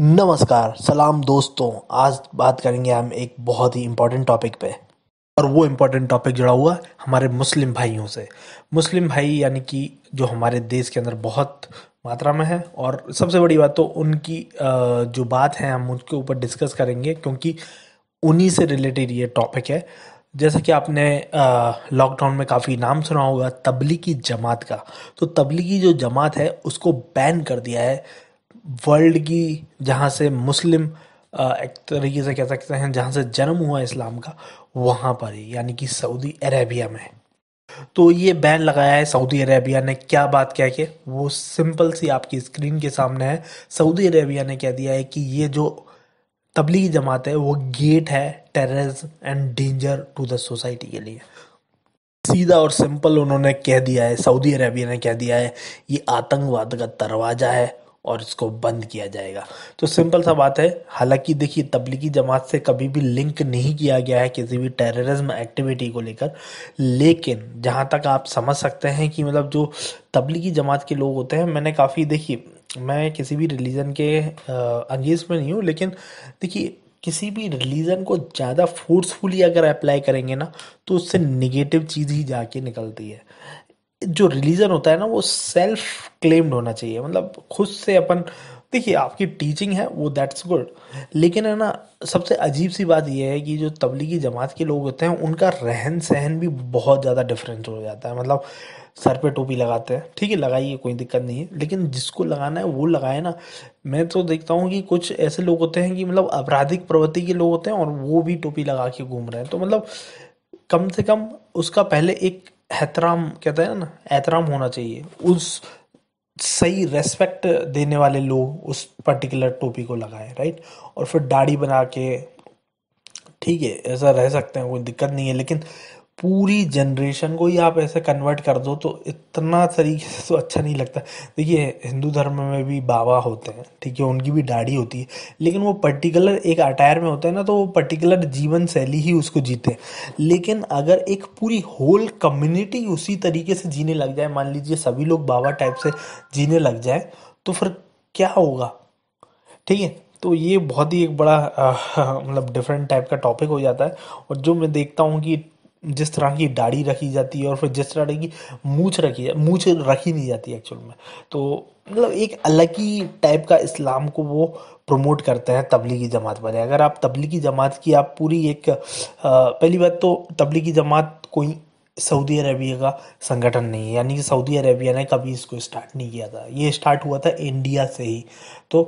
नमस्कार सलाम दोस्तों आज बात करेंगे हम एक बहुत ही इम्पोर्टेंट टॉपिक पे और वो इम्पोर्टेंट टॉपिक जुड़ा हुआ हमारे मुस्लिम भाइयों से मुस्लिम भाई यानी कि जो हमारे देश के अंदर बहुत मात्रा में है और सबसे बड़ी बात तो उनकी जो बात है हम उनके ऊपर डिस्कस करेंगे क्योंकि उन्हीं से रिलेटेड ये टॉपिक है जैसे कि आपने लॉकडाउन में काफ़ी नाम सुना होगा तबलीगी जमात का तो तबलीगी जो जमात है उसको बैन कर दिया है वर्ल्ड की जहाँ से मुस्लिम एक तरीके से कह सकते हैं जहाँ से जन्म हुआ इस्लाम का वहाँ पर ही यानी कि सऊदी अरेबिया में तो ये बैन लगाया है सऊदी अरेबिया ने क्या बात कह के वो सिंपल सी आपकी स्क्रीन के सामने है सऊदी अरेबिया ने कह दिया है कि ये जो तबलीगी जमात है वो गेट है terrorism and danger to the society के लिए सीधा और सिंपल उन्होंने कह दिया है सऊदी अरेबिया ने कह दिया है ये आतंकवाद का दरवाज़ा है और इसको बंद किया जाएगा तो सिंपल सा बात है हालांकि देखिए तबलीगी जमात से कभी भी लिंक नहीं किया गया है किसी भी टेररिज्म एक्टिविटी को लेकर लेकिन जहाँ तक आप समझ सकते हैं कि मतलब जो तबलीगी जमात के लोग होते हैं मैंने काफ़ी देखिए मैं किसी भी रिलीजन के अंगेज में नहीं हूँ लेकिन देखिए किसी भी रिलीजन को ज़्यादा फोर्सफुली अगर अप्लाई करेंगे ना तो उससे निगेटिव चीज़ ही जाके निकलती है जो रिलीजन होता है ना वो सेल्फ क्लेम्ड होना चाहिए मतलब खुद से अपन देखिए आपकी टीचिंग है वो दैट्स गुड लेकिन है ना सबसे अजीब सी बात यह है कि जो तबलीगी जमात के लोग होते हैं उनका रहन सहन भी बहुत ज़्यादा डिफरेंस हो जाता है मतलब सर पे टोपी लगाते हैं ठीक है लगाइए कोई दिक्कत नहीं है लेकिन जिसको लगाना है वो लगाए ना मैं तो देखता हूँ कि कुछ ऐसे लोग होते हैं कि मतलब आपराधिक प्रवृत्ति के लोग होते हैं और वो भी टोपी लगा के घूम रहे हैं तो मतलब कम से कम उसका पहले एक एहतराम कहते हैं ना एहतराम होना चाहिए उस सही रेस्पेक्ट देने वाले लोग उस पर्टिकुलर टोपी को लगाए राइट और फिर दाढ़ी बना के ठीक है ऐसा रह सकते हैं कोई दिक्कत नहीं है लेकिन पूरी जनरेशन को ही आप ऐसे कन्वर्ट कर दो तो इतना तरीके से तो अच्छा नहीं लगता देखिए हिंदू धर्म में भी बाबा होते हैं ठीक है उनकी भी दाढ़ी होती है लेकिन वो पर्टिकुलर एक अटायर में होते हैं ना तो वो पर्टिकुलर जीवन शैली ही उसको जीते हैं लेकिन अगर एक पूरी होल कम्युनिटी उसी तरीके से जीने लग जाए मान लीजिए सभी लोग बाबा टाइप से जीने लग जाए तो फिर क्या होगा ठीक है तो ये बहुत ही एक बड़ा मतलब डिफरेंट टाइप का टॉपिक हो जाता है और जो मैं देखता हूँ कि जिस तरह की दाढ़ी रखी जाती है और फिर जिस तरह की मूछ रखी मूछ रखी नहीं जाती एक्चुअल में तो मतलब एक अलग ही टाइप का इस्लाम को वो प्रमोट करते हैं तबलीगी जमात वाले अगर आप तबलीगी जमात की आप पूरी एक पहली बात तो तबलीगी जमात कोई सऊदी अरेबिया का संगठन नहीं है यानी कि सऊदी अरेबिया ने कभी इसको स्टार्ट नहीं किया था ये स्टार्ट हुआ था इंडिया से ही तो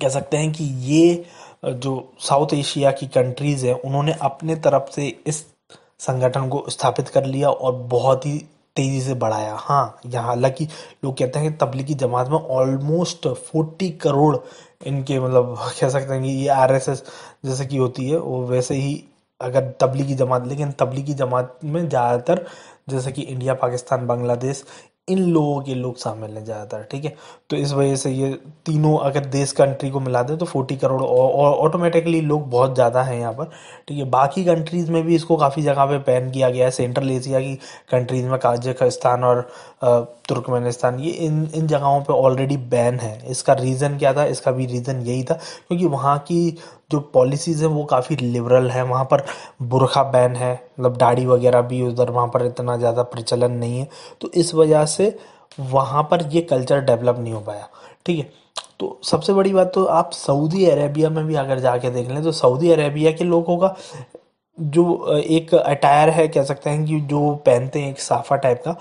कह सकते हैं कि ये जो साउथ एशिया की कंट्रीज़ हैं उन्होंने अपने तरफ से इस संगठन को स्थापित कर लिया और बहुत ही तेज़ी से बढ़ाया हाँ यहाँ हालांकि लोग कहते हैं कि तबलीगी जमात में ऑलमोस्ट फोर्टी करोड़ इनके मतलब कह सकते हैं कि ये आर एस एस जैसे कि होती है वो वैसे ही अगर तबलीगी जमात लेकिन तबलीगी जमात में ज़्यादातर जैसे कि इंडिया पाकिस्तान बांग्लादेश इन लोगों के लोग शामिल हैं ज़्यादातर ठीक है तो इस वजह से ये तीनों अगर देश कंट्री को मिला दें तो फोर्टी करोड़ और ऑटोमेटिकली लोग बहुत ज़्यादा हैं यहाँ पर ठीक है बाकी कंट्रीज़ में भी इसको काफ़ी जगह पे बैन किया गया है सेंट्रल एशिया की कंट्रीज़ में काजिकस्तान और तुर्कमेनिस्तान ये इन इन जगहों पर ऑलरेडी बैन है इसका रीज़न क्या था इसका भी रीज़न यही था क्योंकि वहाँ की जो पॉलिसीज़ हैं वो काफ़ी लिबरल हैं वहाँ पर बुरखा बैन है मतलब दाढ़ी वगैरह भी उधर वहाँ पर इतना ज़्यादा प्रचलन नहीं है तो इस वजह से वहाँ पर ये कल्चर डेवलप नहीं हो पाया ठीक है तो सबसे बड़ी बात तो आप सऊदी अरेबिया में भी अगर जाके देख लें तो सऊदी अरेबिया के लोगों का जो एक अटायर है कह सकते हैं कि जो पहनते हैं एक साफा टाइप का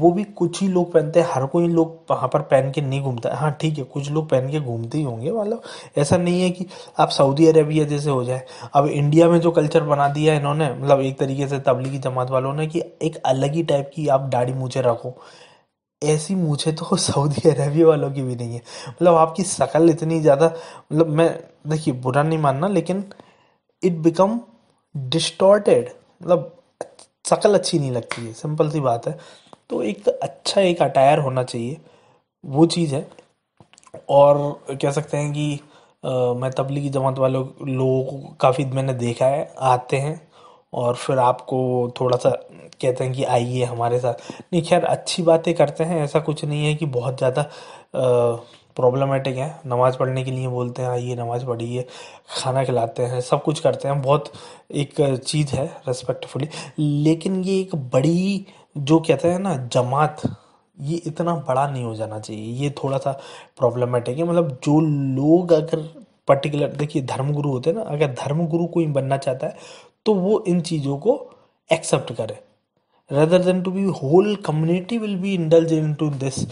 वो भी कुछ ही लोग पहनते हैं हर कोई लोग वहाँ पर पहन के नहीं घूमता हाँ ठीक है कुछ लोग पहन के घूमते ही होंगे मतलब ऐसा नहीं है कि आप सऊदी अरेबिया जैसे हो जाए अब इंडिया में जो कल्चर बना दिया है इन्होंने मतलब एक तरीके से तबलीगी जमात वालों ने कि एक अलग ही टाइप की आप दाढ़ी मूछे रखो ऐसी मूछे तो सऊदी अरेबिया वालों की भी नहीं है मतलब आपकी शक्ल इतनी ज़्यादा मतलब मैं देखिए बुरा नहीं मानना लेकिन इट बिकम डिस्टॉर्टेड मतलब शक्ल अच्छी नहीं लगती है सिंपल सी बात है तो एक अच्छा एक अटायर होना चाहिए वो चीज़ है और कह सकते हैं कि आ, मैं तबलीगी जमात वालों लोगों को काफ़ी मैंने देखा है आते हैं और फिर आपको थोड़ा सा कहते हैं कि आइए हमारे साथ नहीं खैर अच्छी बातें करते हैं ऐसा कुछ नहीं है कि बहुत ज़्यादा प्रॉब्लमेटिक है नमाज़ पढ़ने के लिए बोलते हैं आइए नमाज़ पढ़िए खाना खिलाते हैं सब कुछ करते हैं बहुत एक चीज़ है रेस्पेक्टफुली लेकिन ये एक बड़ी जो कहते हैं ना जमात ये इतना बड़ा नहीं हो जाना चाहिए ये थोड़ा सा प्रॉब्लमेटिक है मतलब जो लोग अगर पर्टिकुलर देखिए धर्मगुरु होते हैं ना अगर धर्मगुरु कोई बनना चाहता है तो वो इन चीज़ों को एक्सेप्ट करे then to be whole community will be be into this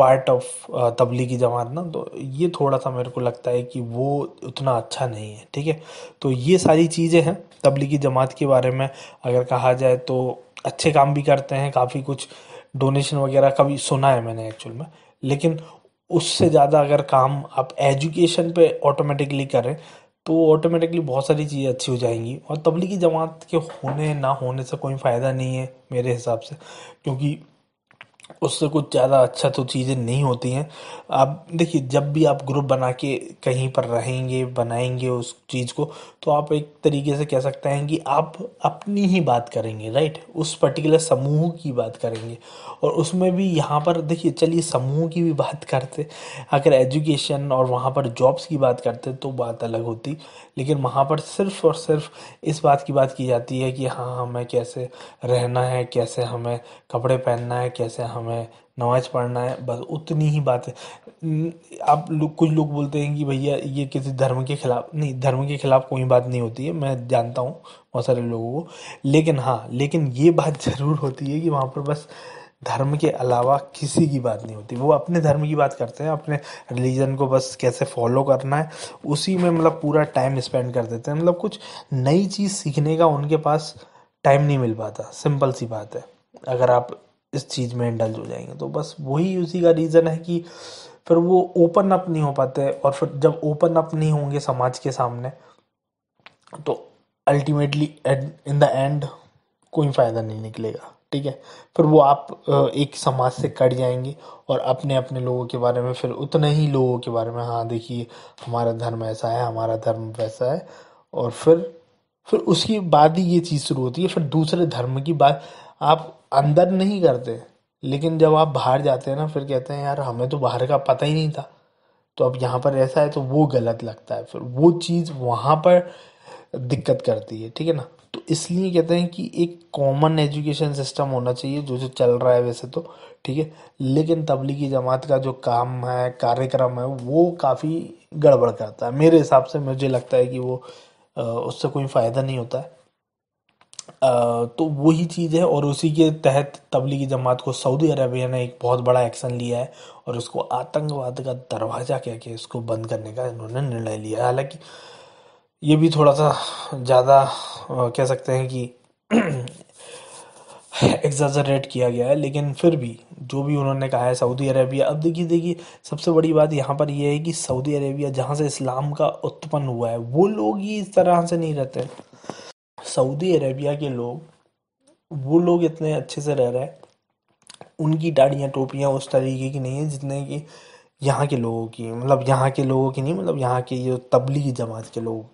part of Tablighi Jamaat ना तो ये थोड़ा सा मेरे को लगता है कि वो उतना अच्छा नहीं है ठीक है तो ये सारी चीज़ें हैं तबलीगी जमात के बारे में अगर कहा जाए तो अच्छे काम भी करते हैं काफ़ी कुछ डोनेशन वगैरह का भी सुना है मैंने एक्चुअल में लेकिन उससे ज़्यादा अगर काम आप एजुकेशन पे ऑटोमेटिकली करें तो ऑटोमेटिकली बहुत सारी चीज़ें अच्छी हो जाएंगी और तबलीगी जमात के होने ना होने से कोई फ़ायदा नहीं है मेरे हिसाब से क्योंकि उससे कुछ ज़्यादा अच्छा तो चीज़ें नहीं होती हैं आप देखिए जब भी आप ग्रुप बना के कहीं पर रहेंगे बनाएंगे उस चीज़ को तो आप एक तरीके से कह सकते हैं कि आप अपनी ही बात करेंगे राइट उस पर्टिकुलर समूह की बात करेंगे और उसमें भी यहाँ पर देखिए चलिए समूह की भी बात करते अगर एजुकेशन और वहाँ पर जॉब्स की बात करते तो बात अलग होती लेकिन वहाँ पर सिर्फ और सिर्फ इस बात की बात की जाती है कि हाँ हमें कैसे रहना है कैसे हमें कपड़े पहनना है कैसे हम हमें नमाज पढ़ना है बस उतनी ही बात है आप लोग कुछ लोग बोलते हैं कि भैया ये किसी धर्म के खिलाफ नहीं धर्म के खिलाफ कोई बात नहीं होती है मैं जानता हूँ बहुत सारे लोगों को लेकिन हाँ लेकिन ये बात ज़रूर होती है कि वहाँ पर बस धर्म के अलावा किसी की बात नहीं होती वो अपने धर्म की बात करते हैं अपने रिलीजन को बस कैसे फॉलो करना है उसी में मतलब पूरा टाइम स्पेंड कर देते हैं मतलब कुछ नई चीज़ सीखने का उनके पास टाइम नहीं मिल पाता सिंपल सी बात है अगर आप इस चीज़ में इंडल्ज हो जाएंगे तो बस वही उसी का रीज़न है कि फिर वो ओपन अप नहीं हो पाते और फिर जब ओपन अप नहीं होंगे समाज के सामने तो अल्टीमेटली इन द एंड कोई फ़ायदा नहीं निकलेगा ठीक है फिर वो आप एक समाज से कट जाएंगे और अपने अपने लोगों के बारे में फिर उतने ही लोगों के बारे में हाँ देखिए हमारा धर्म ऐसा है हमारा धर्म वैसा है और फिर फिर उसके बाद ही ये चीज़ शुरू होती है फिर दूसरे धर्म की बात आप अंदर नहीं करते लेकिन जब आप बाहर जाते हैं ना फिर कहते हैं यार हमें तो बाहर का पता ही नहीं था तो अब यहाँ पर ऐसा है तो वो गलत लगता है फिर वो चीज़ वहाँ पर दिक्कत करती है ठीक है ना तो इसलिए कहते हैं कि एक कॉमन एजुकेशन सिस्टम होना चाहिए जो जो चल रहा है वैसे तो ठीक है लेकिन तबलीगी जमात का जो काम है कार्यक्रम है वो काफ़ी गड़बड़ करता है मेरे हिसाब से मुझे लगता है कि वो उससे कोई फ़ायदा नहीं होता है तो वही चीज़ है और उसी के तहत तबलीगी जमात को सऊदी अरबिया ने एक बहुत बड़ा एक्शन लिया है और उसको आतंकवाद का दरवाज़ा कह के इसको बंद करने का इन्होंने निर्णय लिया हालांकि ये भी थोड़ा सा ज़्यादा कह सकते हैं कि एग्जाजरेट किया गया है लेकिन फिर भी जो भी उन्होंने कहा है सऊदी अरेबिया अब देखिए देखिए सबसे बड़ी बात यहाँ पर यह है कि सऊदी अरेबिया जहाँ से इस्लाम का उत्पन्न हुआ है वो लोग ही इस तरह से नहीं रहते सऊदी अरेबिया के लोग वो लोग इतने अच्छे से रह रहे हैं उनकी दाढ़ियाँ टोपियाँ उस तरीके की नहीं है जितने कि यहाँ के लोगों की मतलब यहाँ के लोगों की नहीं मतलब यहाँ के ये तबलीगी जमात के लोग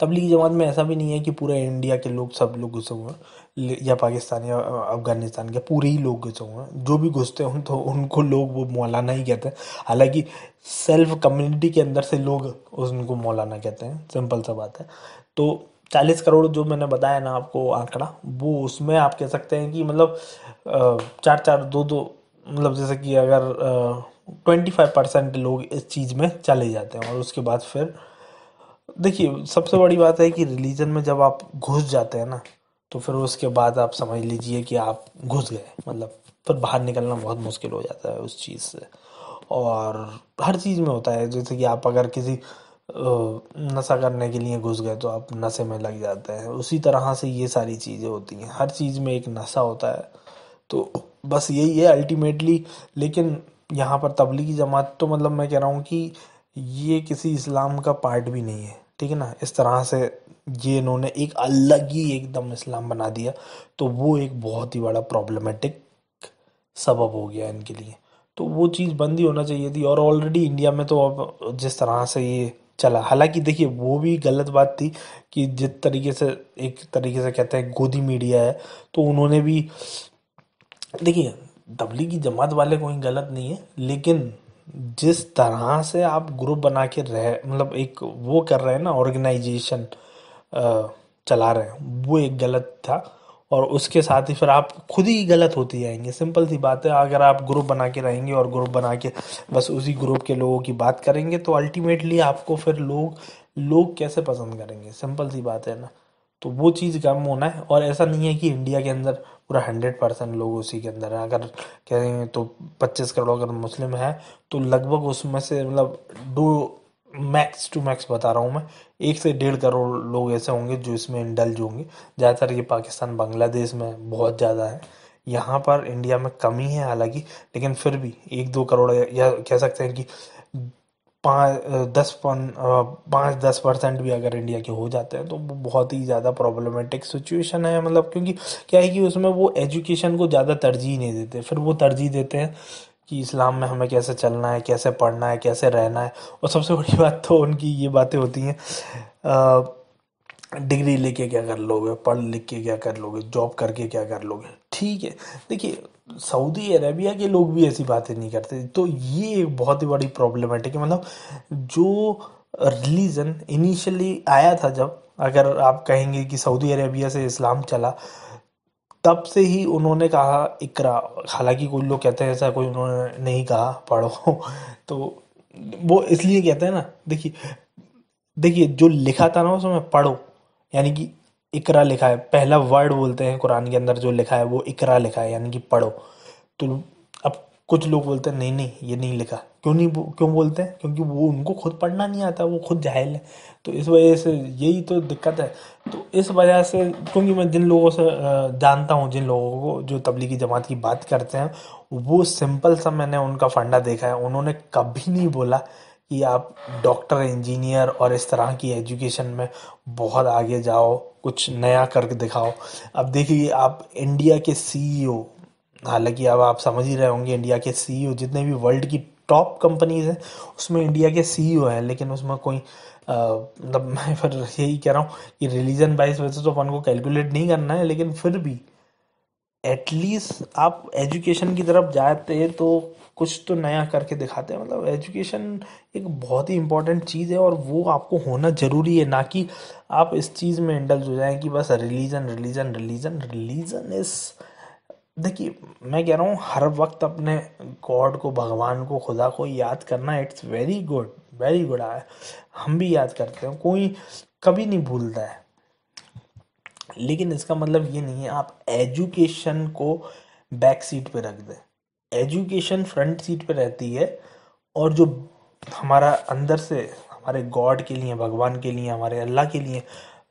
तबलीगी जमात में ऐसा भी नहीं है कि पूरे इंडिया के लोग सब लोग घुसे हुए हैं या पाकिस्तान या अफगानिस्तान के पूरे ही लोग घुसे हुए हैं जो भी घुसते हैं तो उनको लोग वो मौलाना ही कहते हैं हालांकि सेल्फ कम्युनिटी के अंदर से लोग उनको मौलाना कहते हैं सिंपल सा बात है तो चालीस करोड़ जो मैंने बताया ना आपको आंकड़ा वो उसमें आप कह सकते हैं कि मतलब चार चार दो दो मतलब जैसे कि अगर ट्वेंटी फाइव परसेंट लोग इस चीज़ में चले जाते हैं और उसके बाद फिर देखिए सबसे बड़ी बात है कि रिलीजन में जब आप घुस जाते हैं ना तो फिर उसके बाद आप समझ लीजिए कि आप घुस गए मतलब फिर बाहर निकलना बहुत मुश्किल हो जाता है उस चीज़ से और हर चीज़ में होता है जैसे कि आप अगर किसी नशा करने के लिए घुस गए तो आप नशे में लग जाते हैं उसी तरह से ये सारी चीज़ें होती हैं हर चीज़ में एक नशा होता है तो बस यही है अल्टीमेटली लेकिन यहाँ पर तबलीगी जमात तो मतलब मैं कह रहा हूँ कि ये किसी इस्लाम का पार्ट भी नहीं है ठीक है ना इस तरह से ये इन्होंने एक अलग ही एकदम इस्लाम बना दिया तो वो एक बहुत ही बड़ा प्रॉब्लमेटिक सबब हो गया इनके लिए तो वो चीज़ बंद ही होना चाहिए थी और ऑलरेडी इंडिया में तो अब जिस तरह से ये चला हालांकि देखिए वो भी गलत बात थी कि जिस तरीके से एक तरीके से कहते हैं गोदी मीडिया है तो उन्होंने भी देखिए की जमात वाले कोई गलत नहीं है लेकिन जिस तरह से आप ग्रुप बना के रह मतलब एक वो कर रहे हैं ना ऑर्गेनाइजेशन चला रहे हैं वो एक गलत था और उसके साथ ही फिर आप खुद ही गलत होती जाएंगे सिंपल सी बात है अगर आप ग्रुप बना के रहेंगे और ग्रुप बना के बस उसी ग्रुप के लोगों की बात करेंगे तो अल्टीमेटली आपको फिर लोग लोग कैसे पसंद करेंगे सिंपल सी बात है ना तो वो चीज़ कम होना है और ऐसा नहीं है कि इंडिया के अंदर पूरा हंड्रेड परसेंट लोग उसी के अंदर हैं अगर कहें तो पच्चीस करोड़ अगर मुस्लिम हैं तो लगभग उसमें से मतलब दो मैक्स टू मैक्स बता रहा हूँ मैं एक से डेढ़ करोड़ लोग ऐसे होंगे जो इसमें इंडल्ज होंगे ज़्यादातर ये पाकिस्तान बांग्लादेश में बहुत ज़्यादा है यहाँ पर इंडिया में कमी है हालांकि लेकिन फिर भी एक दो करोड़ या कह सकते हैं कि पाँच दस पाँच दस परसेंट भी अगर इंडिया के हो जाते हैं तो वो बहुत ही ज़्यादा प्रॉब्लमेटिक सिचुएशन है मतलब क्योंकि क्या है कि उसमें वो एजुकेशन को ज़्यादा तरजीह नहीं देते फिर वो तरजीह देते हैं कि इस्लाम में हमें कैसे चलना है कैसे पढ़ना है कैसे रहना है और सबसे बड़ी बात तो उनकी ये बातें होती हैं डिग्री लेके क्या कर लोगे पढ़ लिख के क्या कर लोगे जॉब करके क्या कर लोगे ठीक है देखिए सऊदी अरेबिया के लोग भी ऐसी बातें नहीं करते तो ये एक बहुत ही बड़ी प्रॉब्लमेटिक है मतलब जो रिलीज़न इनिशियली आया था जब अगर आप कहेंगे कि सऊदी अरेबिया से इस्लाम चला तब से ही उन्होंने कहा इकरा हालांकि कुछ लोग कहते हैं ऐसा कोई उन्होंने नहीं कहा पढ़ो तो वो इसलिए कहते हैं ना देखिए देखिए जो लिखा था ना उसमें पढ़ो यानी कि इकरा लिखा है पहला वर्ड बोलते हैं कुरान के अंदर जो लिखा है वो इकरा लिखा है यानी कि पढ़ो तो अब कुछ लोग बोलते हैं नहीं नहीं ये नहीं लिखा क्यों नहीं क्यों बोलते हैं क्योंकि वो उनको खुद पढ़ना नहीं आता वो खुद जाहिल है तो इस वजह से यही तो दिक्कत है तो इस वजह से क्योंकि मैं जिन लोगों से जानता हूँ जिन लोगों को जो तबलीगी जमात की बात करते हैं वो सिंपल सा मैंने उनका फंडा देखा है उन्होंने कभी नहीं बोला कि आप डॉक्टर इंजीनियर और इस तरह की एजुकेशन में बहुत आगे जाओ कुछ नया करके दिखाओ अब देखिए आप इंडिया के सीईओ e हालांकि अब आप समझ ही रहे होंगे इंडिया के सीईओ e जितने भी वर्ल्ड की टॉप कंपनीज हैं उसमें इंडिया के सीईओ e हैं लेकिन उसमें कोई मतलब मैं फिर यही कह रहा हूँ कि रिलीजन बाइस वैसे तो अपन को कैलकुलेट नहीं करना है लेकिन फिर भी एटलीस्ट आप एजुकेशन की तरफ जाते तो कुछ तो नया करके दिखाते हैं मतलब एजुकेशन एक बहुत ही इंपॉर्टेंट चीज़ है और वो आपको होना ज़रूरी है ना कि आप इस चीज़ में इंडल्ज हो जाएं कि बस religion religion religion religion is देखिए मैं कह रहा हूँ हर वक्त अपने गॉड को भगवान को खुदा को याद करना it's very good very good आया हम भी याद करते हैं कोई कभी नहीं भूलता है लेकिन इसका मतलब ये नहीं है आप एजुकेशन को बैक सीट पे रख दें एजुकेशन फ्रंट सीट पे रहती है और जो हमारा अंदर से हमारे गॉड के लिए भगवान के लिए हमारे अल्लाह के लिए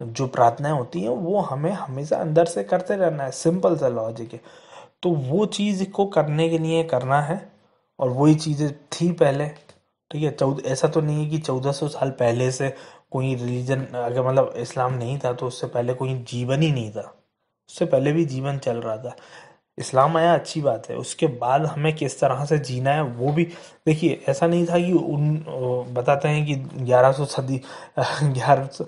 जो प्रार्थनाएं होती हैं वो हमें हमेशा अंदर से करते रहना है सिंपल सा लॉजिक है तो वो चीज़ को करने के लिए करना है और वही चीज़ें थी पहले ठीक है चौदह ऐसा तो नहीं है कि चौदह सौ साल पहले से कोई रिलीजन अगर मतलब इस्लाम नहीं था तो उससे पहले कोई जीवन ही नहीं था उससे पहले भी जीवन चल रहा था इस्लाम आया अच्छी बात है उसके बाद हमें किस तरह से जीना है वो भी देखिए ऐसा नहीं था कि उन बताते हैं कि ग्यारह सौ सदी ग्यारह सौ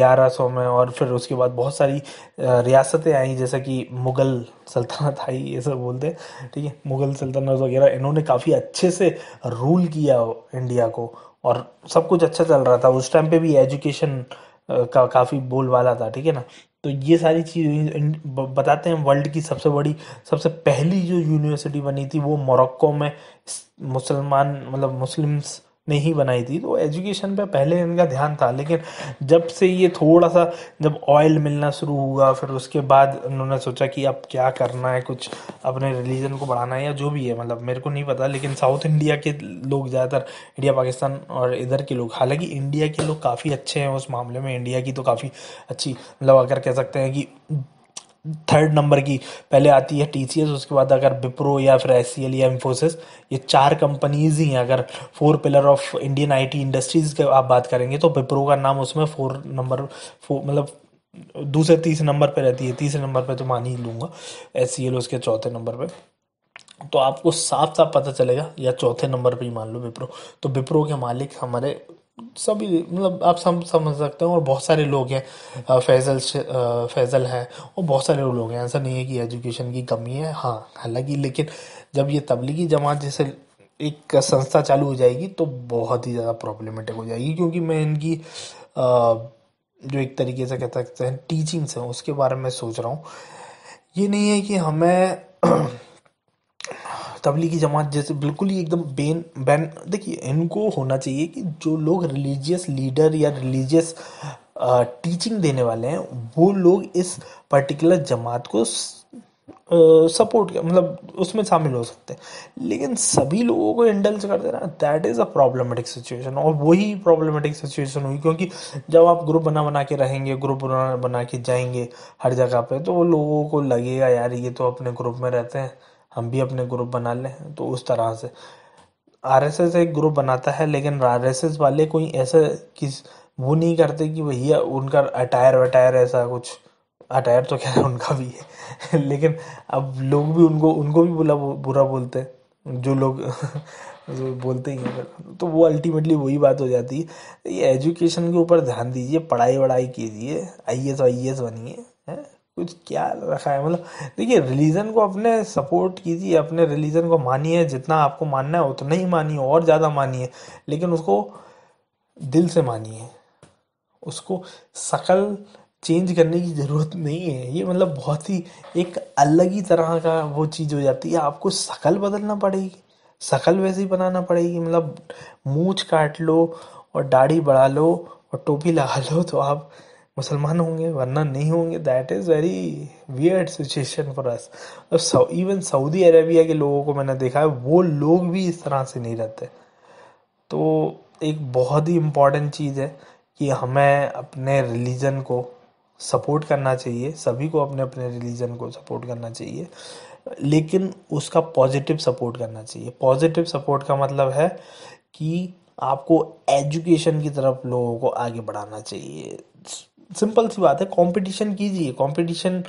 ग्यारह सौ में और फिर उसके बाद बहुत सारी रियासतें आई जैसे कि मुग़ल सल्तनत आई ये सब बोलते हैं ठीक है मुग़ल सल्तनत वगैरह इन्होंने काफ़ी अच्छे से रूल किया इंडिया को और सब कुछ अच्छा चल रहा था उस टाइम पे भी एजुकेशन का काफ़ी बोलबाला था ठीक है ना तो ये सारी चीज़ बताते हैं वर्ल्ड की सबसे बड़ी सबसे पहली जो यूनिवर्सिटी बनी थी वो मोरक्को में मुसलमान मतलब मुस्लिम्स नहीं बनाई थी तो एजुकेशन पे पहले इनका ध्यान था लेकिन जब से ये थोड़ा सा जब ऑयल मिलना शुरू हुआ फिर उसके बाद उन्होंने सोचा कि अब क्या करना है कुछ अपने रिलीजन को बढ़ाना है या जो भी है मतलब मेरे को नहीं पता लेकिन साउथ इंडिया के लोग ज़्यादातर इंडिया पाकिस्तान और इधर के लोग हालांकि इंडिया के लोग काफ़ी अच्छे हैं उस मामले में इंडिया की तो काफ़ी अच्छी मतलब अगर कह सकते हैं कि थर्ड नंबर की पहले आती है टी उसके बाद अगर विप्रो या फिर एस या इन्फोसिस ये चार कंपनीज ही हैं अगर four pillar of Indian IT industries के आप बात करेंगे तो विप्रो का नाम उसमें फोर नंबर फोर मतलब दूसरे तीसरे नंबर पे रहती है तीसरे नंबर पे तो मान ही लूँगा एस उसके चौथे नंबर पे तो आपको साफ साफ पता चलेगा या चौथे नंबर पे ही मान लो विप्रो तो विप्रो के मालिक हमारे सभी मतलब आप सम, समझ सकते हैं और बहुत सारे लोग हैं फैज़ल फैज़ल हैं और बहुत सारे लोग हैं ऐसा नहीं है कि एजुकेशन की कमी है हाँ हालांकि लेकिन जब ये तबलीगी जमात जैसे एक संस्था चालू हो जाएगी तो बहुत ही ज़्यादा प्रॉब्लमेटिक हो जाएगी क्योंकि मैं इनकी आ, जो एक तरीके से कह सकते हैं टीचिंग्स हैं उसके बारे में सोच रहा हूँ ये नहीं है कि हमें तबलीगी जमात जैसे बिल्कुल ही एकदम बेन बैन देखिए इनको होना चाहिए कि जो लोग रिलीजियस लीडर या रिलीजियस टीचिंग देने वाले हैं वो लोग इस पर्टिकुलर जमात को सपोर्ट मतलब उसमें शामिल हो सकते हैं लेकिन सभी लोगों को इंडल्ज कर देना that is a problematic situation और वही प्रॉब्लमेटिक सिचुएशन हुई क्योंकि जब आप ग्रुप बना बना के रहेंगे ग्रुप बना बना के जाएंगे हर जगह पे तो वो लोगों को लगेगा यार ये तो अपने ग्रुप में रहते हैं हम भी अपने ग्रुप बना लें तो उस तरह से आर एस एस एक ग्रुप बनाता है लेकिन आर एस एस वाले कोई ऐसे किस वो नहीं करते कि भैया उनका अटायर वटायर ऐसा कुछ अटायर तो है उनका भी है लेकिन अब लोग भी उनको उनको भी बुला बुरा बोलते हैं जो लोग जो बोलते ही हैं तो वो अल्टीमेटली वही बात हो जाती है ये एजुकेशन के ऊपर ध्यान दीजिए पढ़ाई वढ़ाई कीजिए आई एस आई एस बनिए कुछ क्या रखा है मतलब देखिए रिलीजन को अपने सपोर्ट कीजिए अपने रिलीजन को मानिए जितना आपको मानना है उतना ही मानिए और ज़्यादा मानिए लेकिन उसको दिल से मानिए उसको शकल चेंज करने की ज़रूरत नहीं है ये मतलब बहुत ही एक अलग ही तरह का वो चीज़ हो जाती है आपको सकल बदलना पड़ेगी शकल वैसी बनाना पड़ेगी मतलब मूछ काट लो और दाढ़ी बढ़ा लो और टोपी लगा लो तो आप मुसलमान होंगे वरना नहीं होंगे that is very weird situation for us और इवन सऊदी अरेबिया के लोगों को मैंने देखा है वो लोग भी इस तरह से नहीं रहते तो एक बहुत ही इम्पॉर्टेंट चीज़ है कि हमें अपने रिलीजन को सपोर्ट करना चाहिए सभी को अपने अपने रिलीजन को सपोर्ट करना चाहिए लेकिन उसका पॉजिटिव सपोर्ट करना चाहिए पॉजिटिव सपोर्ट का मतलब है कि आपको एजुकेशन की तरफ लोगों को आगे बढ़ाना चाहिए सिंपल सी बात है कंपटीशन कीजिए competition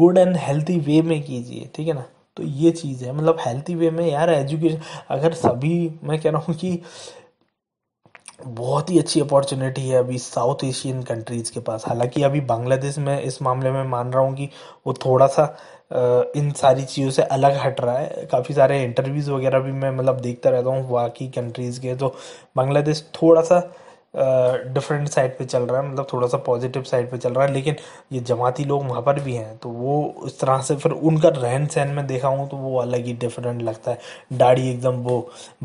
good and healthy way में कीजिए ठीक है ना तो ये चीज़ है मतलब हेल्थी वे में यार एजुकेशन अगर सभी मैं कह रहा हूँ कि बहुत ही अच्छी अपॉर्चुनिटी है अभी साउथ एशियन कंट्रीज़ के पास हालांकि अभी बांग्लादेश में इस मामले में मान रहा हूँ कि वो थोड़ा सा इन सारी चीज़ों से अलग हट रहा है काफ़ी सारे इंटरव्यूज़ वगैरह भी मैं मतलब देखता रहता हूँ बाकी कंट्रीज़ के तो बांग्लादेश थोड़ा सा डिफरेंट साइड पे चल रहा है मतलब थोड़ा सा पॉजिटिव साइड पे चल रहा है लेकिन ये जमाती लोग वहाँ पर भी हैं तो वो इस तरह से फिर उनका रहन सहन में देखा हूँ तो वो अलग ही डिफरेंट लगता है दाढ़ी एकदम वो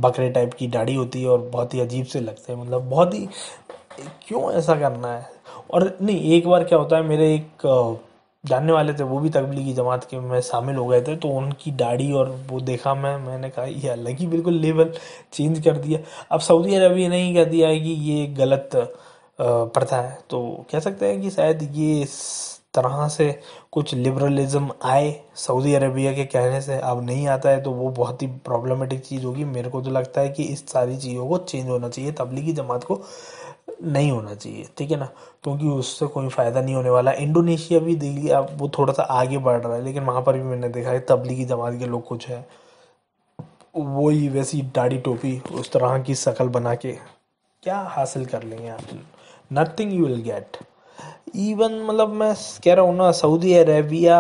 बकरे टाइप की दाढ़ी होती है और बहुत ही अजीब से लगते हैं मतलब बहुत ही क्यों ऐसा करना है और नहीं एक बार क्या होता है मेरे एक जानने वाले थे वो भी तबलीगी जमात के में शामिल हो गए थे तो उनकी दाढ़ी और वो देखा मैं मैंने कहा यह अलग ही बिल्कुल लेवल चेंज कर दिया अब सऊदी अरब ये नहीं कह दिया है कि ये गलत प्रथा है तो कह सकते हैं कि शायद ये इस तरह से कुछ लिबरलिज्म आए सऊदी अरबिया के कहने से अब नहीं आता है तो वो बहुत ही प्रॉब्लमेटिक चीज़ होगी मेरे को तो लगता है कि इस सारी चीज़ों को चेंज होना चाहिए तबलीगी जमात को नहीं होना चाहिए ठीक है ना क्योंकि उससे कोई फ़ायदा नहीं होने वाला इंडोनेशिया भी दिल्ली अब वो थोड़ा सा आगे बढ़ रहा है लेकिन वहाँ पर भी मैंने देखा है तबलीगी जमात के लोग कुछ है वो ही वैसी दाढ़ी टोपी उस तरह की शक्ल बना के क्या हासिल कर लेंगे आप nothing you will get even मतलब मैं कह रहा हूँ ना सऊदी अरेबिया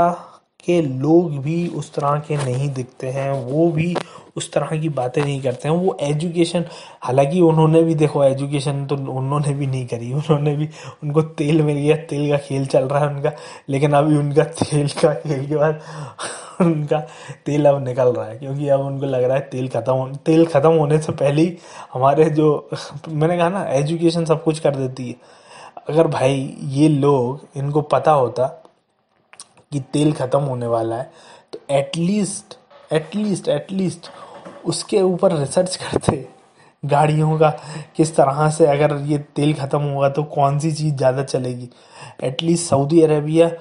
के लोग भी उस तरह के नहीं दिखते हैं वो भी उस तरह की बातें नहीं करते हैं वो एजुकेशन हालांकि उन्होंने भी देखो एजुकेशन तो उन्होंने भी नहीं करी उन्होंने भी उनको तेल मिल गया तेल का खेल चल रहा है उनका लेकिन अभी उनका तेल का खेल के बाद उनका तेल अब निकल रहा है क्योंकि अब उनको लग रहा है तेल खत्म तेल ख़त्म होने से पहले ही हमारे जो मैंने कहा ना एजुकेशन सब कुछ कर देती है अगर भाई ये लोग इनको पता होता कि तेल ख़त्म होने वाला है तो एटलीस्ट एटलीस्ट एटलीस्ट उसके ऊपर रिसर्च करते गाड़ियों का किस तरह से अगर ये तेल ख़त्म होगा तो कौन सी चीज़ ज़्यादा चलेगी एटलीस्ट सऊदी अरेबिया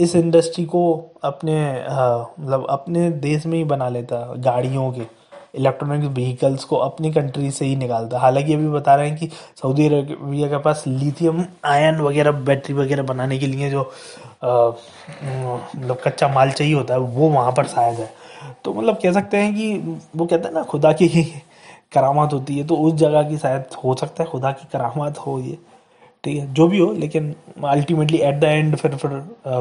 इस इंडस्ट्री को अपने हाँ, मतलब अपने देश में ही बना लेता गाड़ियों के इलेक्ट्रॉनिक व्हीकल्स को अपनी कंट्री से ही निकालता है हालांकि अभी बता रहे हैं कि सऊदी अरबिया के पास लिथियम आयन वगैरह बैटरी वगैरह बनाने के लिए जो मतलब कच्चा माल चाहिए होता है वो वहाँ पर शायद है तो मतलब कह सकते हैं कि वो कहते हैं ना खुदा की करामात होती है तो उस जगह की शायद हो सकता है खुदा की करामात हो ये ठीक है जो भी हो लेकिन अल्टीमेटली एट द एंड फिर फिर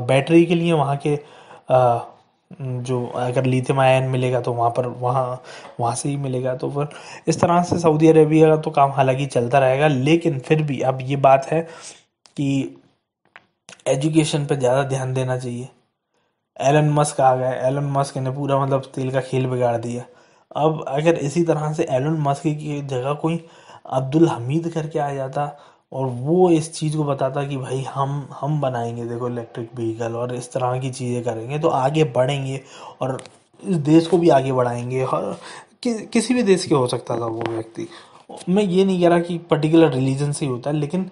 बैटरी के लिए वहाँ के हम्म, जो अगर लिथियम आयन मिलेगा तो वहाँ पर वहाँ वहाँ से ही मिलेगा तो फिर इस तरह से सऊदी अरेबिया का तो काम हालांकि चलता रहेगा लेकिन फिर भी अब ये बात है कि एजुकेशन पर ज़्यादा ध्यान देना चाहिए एलन मस्क आ गए एलन मस्क ने पूरा मतलब तेल का खेल बिगाड़ दिया अब अगर इसी तरह से एलन मस्क की जगह कोई अब्दुल हमीद करके आ जाता और वो इस चीज़ को बताता कि भाई हम हम बनाएंगे देखो इलेक्ट्रिक व्हीकल और इस तरह की चीज़ें करेंगे तो आगे बढ़ेंगे और इस देश को भी आगे बढ़ाएंगे हर कि, किसी भी देश के हो सकता था वो व्यक्ति मैं ये नहीं कह रहा कि पर्टिकुलर रिलीजन से ही होता है लेकिन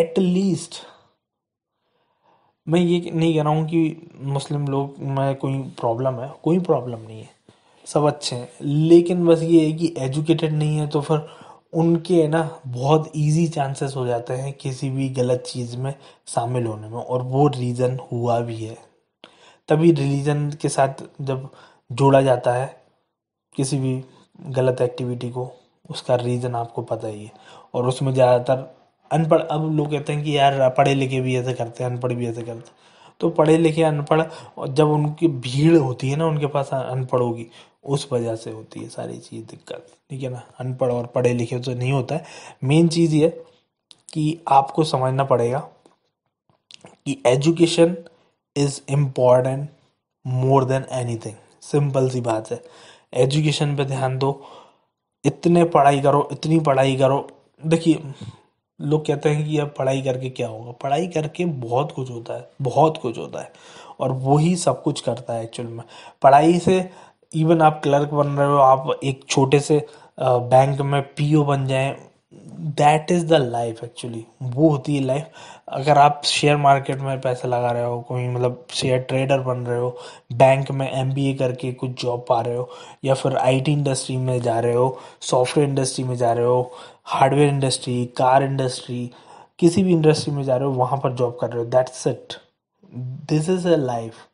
एट लीस्ट मैं ये नहीं कह रहा हूँ कि मुस्लिम लोग में कोई प्रॉब्लम है कोई प्रॉब्लम नहीं है सब अच्छे हैं लेकिन बस ये है कि एजुकेटेड नहीं है तो फिर उनके है ना बहुत इजी चांसेस हो जाते हैं किसी भी गलत चीज़ में शामिल होने में और वो रीज़न हुआ भी है तभी रिलीजन के साथ जब जोड़ा जाता है किसी भी गलत एक्टिविटी को उसका रीज़न आपको पता ही है और उसमें ज़्यादातर अनपढ़ अब लोग कहते हैं कि यार पढ़े लिखे भी ऐसे करते हैं अनपढ़ भी ऐसे करते हैं तो पढ़े लिखे अनपढ़ और जब उनकी भीड़ होती है ना उनके पास अनपढ़ होगी उस वजह से होती है सारी चीज़ दिक्कत ठीक है ना अनपढ़ और पढ़े लिखे तो नहीं होता है मेन चीज़ ये कि आपको समझना पड़ेगा कि education is important more than anything simple सी बात है एजुकेशन पे ध्यान दो इतने पढ़ाई करो इतनी पढ़ाई करो देखिए लोग कहते हैं कि अब पढ़ाई करके क्या होगा पढ़ाई करके बहुत कुछ होता है बहुत कुछ होता है और वो ही सब कुछ करता है एक्चुअल में पढ़ाई से इवन आप क्लर्क बन रहे हो आप एक छोटे से बैंक में पीओ बन जाए that is the life actually वो होती है लाइफ अगर आप शेयर मार्केट में पैसा लगा रहे हो कोई मतलब शेयर ट्रेडर बन रहे हो बैंक में एम करके कुछ जॉब पा रहे हो या फिर टी इंडस्ट्री में जा रहे हो सॉफ्टवेयर इंडस्ट्री में जा रहे हो हार्डवेयर इंडस्ट्री कार इंडस्ट्री किसी भी इंडस्ट्री में जा रहे हो वहाँ पर जॉब कर रहे हो that's it this is a life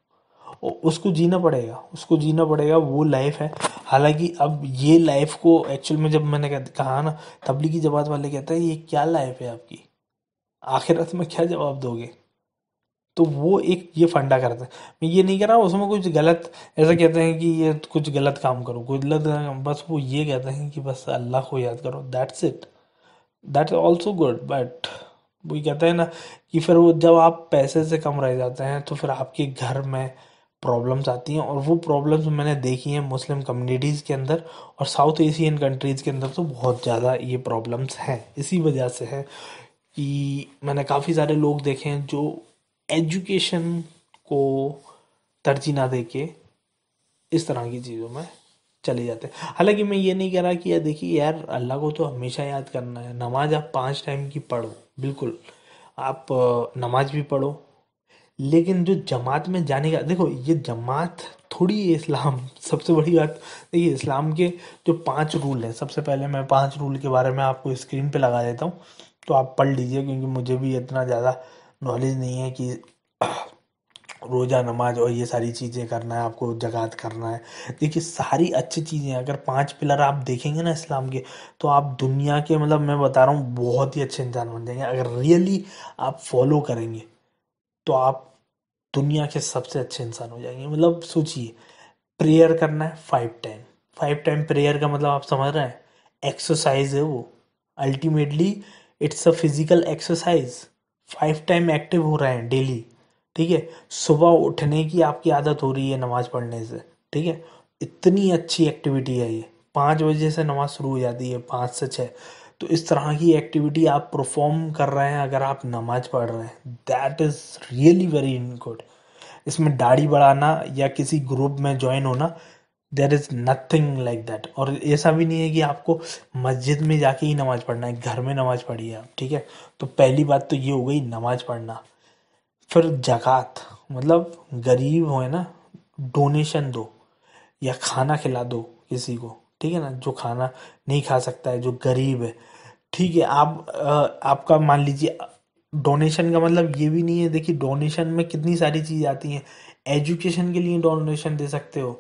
उसको जीना पड़ेगा उसको जीना पड़ेगा वो लाइफ है हालांकि अब ये लाइफ को एक्चुअल में जब मैंने कहा ना तबलीगी जमात वाले कहते हैं ये क्या लाइफ है आपकी आखिरत में क्या जवाब दोगे तो वो एक ये फंडा करते हैं मैं ये नहीं कह रहा उसमें कुछ गलत ऐसा कहते हैं कि ये कुछ गलत काम करो कुछ गलत काम बस वो ये कहते हैं कि बस अल्लाह को याद करो that's it that is also good but वो कहते हैं ना कि फिर वो जब आप पैसे से कम रह जाते हैं तो फिर आपके घर में प्रॉब्लम्स आती हैं और वो प्रॉब्लम्स मैंने देखी हैं मुस्लिम कम्युनिटीज़ के अंदर और साउथ एशियन कंट्रीज़ के अंदर तो बहुत ज़्यादा ये प्रॉब्लम्स हैं इसी वजह से है कि मैंने काफ़ी सारे लोग देखे हैं जो एजुकेशन को तरजीह ना दे के इस तरह की चीज़ों में चले जाते हैं हालांकि मैं ये नहीं कह रहा कि यार देखिए यार अल्लाह को तो हमेशा याद करना है नमाज आप पाँच टाइम की पढ़ो बिल्कुल आप नमाज भी पढ़ो लेकिन जो जमात में जाने का देखो ये जमात थोड़ी इस्लाम सबसे बड़ी बात देखिए इस्लाम के जो पांच रूल हैं सबसे पहले मैं पांच रूल के बारे में आपको स्क्रीन पे लगा देता हूँ तो आप पढ़ लीजिए क्योंकि मुझे भी इतना ज़्यादा नॉलेज नहीं है कि रोज़ा नमाज और ये सारी चीज़ें करना है आपको जगात करना है देखिए सारी अच्छी चीज़ें अगर पांच पिलर आप देखेंगे ना इस्लाम के तो आप दुनिया के मतलब मैं बता रहा हूँ बहुत ही अच्छे इंसान बन जाएंगे अगर रियली आप फॉलो करेंगे तो आप दुनिया के सबसे अच्छे इंसान हो जाएंगे मतलब सोचिए प्रेयर करना है five time five time prayer का मतलब आप समझ रहे हैं एक्सरसाइज है वो ultimately it's a physical exercise five time active हो रहे हैं डेली ठीक है सुबह उठने की आपकी आदत हो रही है नमाज पढ़ने से ठीक है इतनी अच्छी एक्टिविटी है ये पाँच बजे से नमाज शुरू हो जाती है पाँच से छः तो इस तरह की एक्टिविटी आप परफॉर्म कर रहे हैं अगर आप नमाज पढ़ रहे हैं that is really very good इसमें दाढ़ी बढ़ाना या किसी ग्रुप में ज्वाइन होना there is nothing like that और ऐसा भी नहीं है कि आपको मस्जिद में जाके ही नमाज़ पढ़ना है घर में नमाज़ पढ़िए आप ठीक है तो पहली बात तो ये हो गई नमाज़ पढ़ना फिर जक़ात मतलब गरीब हो ना डोनेशन दो या खाना खिला दो किसी को ठीक है ना जो खाना नहीं खा सकता है जो गरीब है ठीक है आप आपका मान लीजिए डोनेशन का मतलब ये भी नहीं है देखिए डोनेशन में कितनी सारी चीज़ आती हैं एजुकेशन के लिए डोनेशन दे सकते हो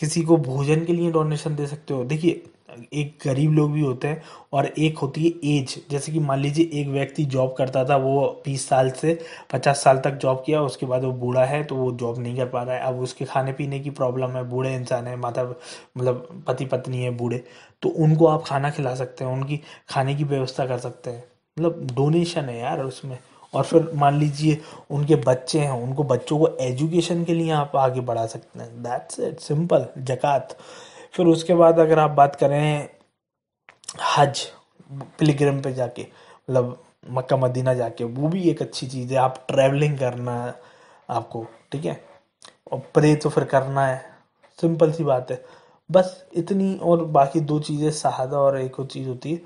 किसी को भोजन के लिए डोनेशन दे सकते हो देखिए एक गरीब लोग भी होते हैं और एक होती है एज जैसे कि मान लीजिए एक व्यक्ति जॉब करता था वो बीस साल से पचास साल तक जॉब किया उसके बाद वो बूढ़ा है तो वो जॉब नहीं कर पा रहा है अब उसके खाने पीने की प्रॉब्लम है बूढ़े इंसान है माता मतलब पति पत्नी है बूढ़े तो उनको आप खाना खिला सकते हैं उनकी खाने की व्यवस्था कर सकते हैं मतलब डोनेशन है यार उसमें और फिर मान लीजिए उनके बच्चे हैं उनको बच्चों को एजुकेशन के लिए आप आगे बढ़ा सकते हैं दैट्स इट सिंपल जक़ात फिर उसके बाद अगर आप बात करें हज पिलग्रम पे जाके मतलब मक्का मदीना जाके वो भी एक अच्छी चीज़ है आप ट्रैवलिंग करना है आपको ठीक है और प्रे तो फिर करना है सिंपल सी बात है बस इतनी और बाकी दो चीज़ें शहादा और एक और चीज़ होती है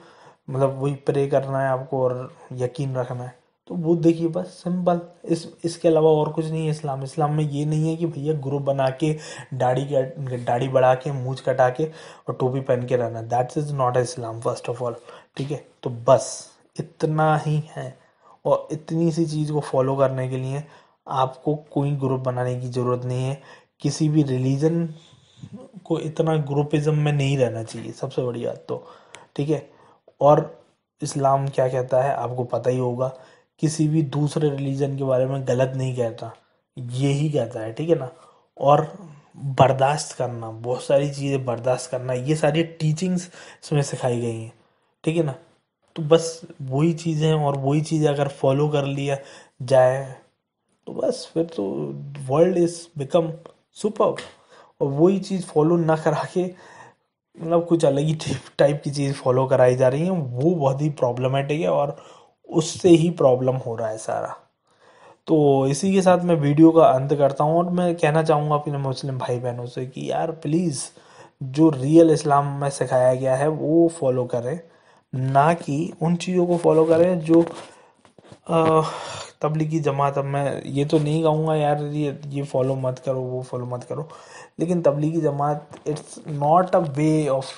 मतलब वही प्रे करना है आपको और यकीन रखना है तो वो देखिए बस सिंपल इस इसके अलावा और कुछ नहीं है इस्लाम इस्लाम में ये नहीं है कि भैया ग्रुप बना के दाढ़ी दाढ़ी बढ़ा के मूछ कटा के और टोपी पहन के रहना that's is not Islam first of all ठीक है तो बस इतना ही है और इतनी सी चीज़ को फॉलो करने के लिए आपको कोई ग्रुप बनाने की ज़रूरत नहीं है किसी भी रिलीजन को इतना ग्रुपिज़म में नहीं रहना चाहिए सबसे बड़ी बात तो ठीक है और इस्लाम क्या कहता है आपको पता ही होगा किसी भी दूसरे रिलीजन के बारे में गलत नहीं कहता ये ही कहता है ठीक है ना और बर्दाश्त करना बहुत सारी चीज़ें बर्दाश्त करना ये सारी टीचिंग्स इसमें सिखाई गई हैं ठीक है ना तो बस वही चीज़ें और वही चीज़ें अगर फॉलो कर लिया जाए तो बस फिर तो वर्ल्ड इज़ बिकम सुपर और वही चीज़ फॉलो ना करा के मतलब कुछ अलग ही टाइप की चीज़ फॉलो कराई जा रही है वो बहुत ही प्रॉब्लमेटिक है और उससे ही प्रॉब्लम हो रहा है सारा तो इसी के साथ मैं वीडियो का अंत करता हूँ और मैं कहना चाहूँगा अपने मुस्लिम भाई बहनों से कि यार प्लीज़ जो रियल इस्लाम में सिखाया गया है वो फॉलो करें ना कि उन चीज़ों को फॉलो करें जो तबलीगी जमात अब मैं ये तो नहीं कहूँगा यार ये ये फॉलो मत करो वो फॉलो मत करो लेकिन Tablighi Jamaat it's not a way of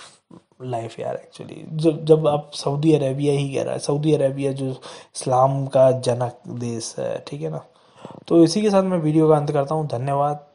life यार एक्चुअली जब जब आप सऊदी अरेबिया ही कह रहा है सऊदी अरेबिया जो इस्लाम का जनक देश है ठीक है ना तो इसी के साथ मैं वीडियो का अंत करता हूँ धन्यवाद